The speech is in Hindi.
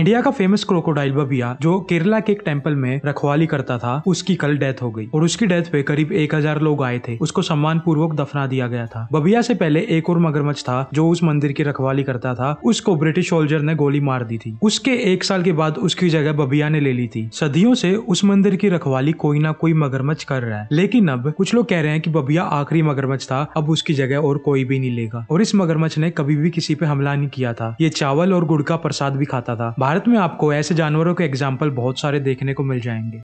इंडिया का फेमस क्रोकोडाइल बबिया जो केरला के एक टेम्पल में रखवाली करता था उसकी कल डेथ हो गई और उसकी डेथ पे करीब एक हजार लोग आए थे उसको सम्मान पूर्वक दफना दिया गया था बबिया से पहले एक और मगरमच्छ था जो उस मंदिर की रखवाली करता था उसको ब्रिटिश सोल्जर ने गोली मार दी थी उसके एक साल के बाद उसकी जगह बबिया ने ले ली थी सदियों से उस मंदिर की रखवाली कोई ना कोई मगरमच्छ कर रहा है लेकिन अब कुछ लोग कह रहे हैं की बबिया आखिरी मगरमच्छ था अब उसकी जगह और कोई भी नहीं लेगा और इस मगरमच्छ ने कभी भी किसी पे हमला नहीं किया था ये चावल और गुड़ का प्रसाद भी खाता था भारत में आपको ऐसे जानवरों के एग्जाम्पल बहुत सारे देखने को मिल जाएंगे